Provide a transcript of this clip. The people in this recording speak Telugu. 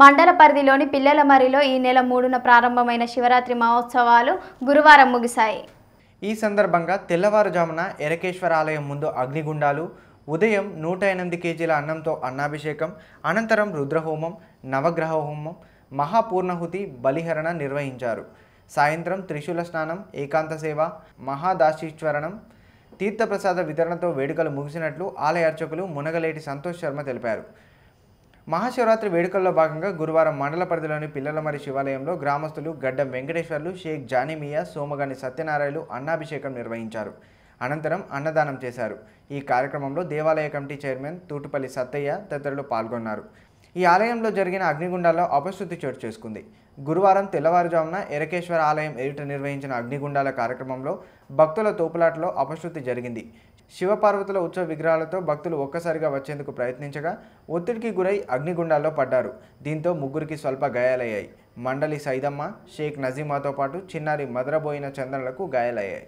మండల పరిధిలోని పిల్లల మరిలో ఈ నెల మూడున ప్రారంభమైన శివరాత్రి మహోత్సవాలు గురువారం ముగిశాయి ఈ సందర్భంగా తెల్లవారుజామున ఎరకేశ్వర ఆలయం ముందు అగ్నిగుండాలు ఉదయం నూట ఎనిమిది కేజీల అన్నంతో అన్నాభిషేకం అనంతరం రుద్రహోమం నవగ్రహ హోమం మహాపూర్ణహుతి బలిహరణ నిర్వహించారు సాయంత్రం త్రిశూల స్నానం ఏకాంత సేవ మహాదాశీశ్వరణం తీర్థప్రసాద వితరణతో వేడుకలు ముగిసినట్లు ఆలయ అర్చకులు మునగలేటి సంతోష్ శర్మ తెలిపారు మహాశివరాత్రి వేడుకల్లో భాగంగా గురువారం మండల పరిధిలోని పిల్లలమరి శివాలయంలో గ్రామస్తులు గడ్డం వెంకటేశ్వర్లు షేక్ జానిమియా సోమగాని సత్యనారాయణలు అన్నాభిషేకం నిర్వహించారు అనంతరం అన్నదానం చేశారు ఈ కార్యక్రమంలో దేవాలయ కమిటీ చైర్మన్ తూటుపల్లి సత్తయ్య తదితరులు పాల్గొన్నారు ఈ ఆలయంలో జరిగిన అగ్నిగుండాల్లో అపశుద్ధి చోటు చేసుకుంది గురువారం తెల్లవారుజామున ఎరకేశ్వర ఆలయం ఎదుట నిర్వహించిన అగ్నిగుండాల కార్యక్రమంలో భక్తుల తోపులాటలో అపశుద్ధి జరిగింది శివపార్వతుల ఉత్సవ విగ్రహాలతో భక్తులు ఒక్కసారిగా వచ్చేందుకు ప్రయత్నించగా ఒత్తిడికి గురై అగ్నిగుండాల్లో పడ్డారు దీంతో ముగ్గురికి స్వల్ప గాయాలయ్యాయి మండలి సైదమ్మ షేక్ నజీమాతో పాటు చిన్నారి మదరబోయిన చంద్రలకు గాయాలయ్యాయి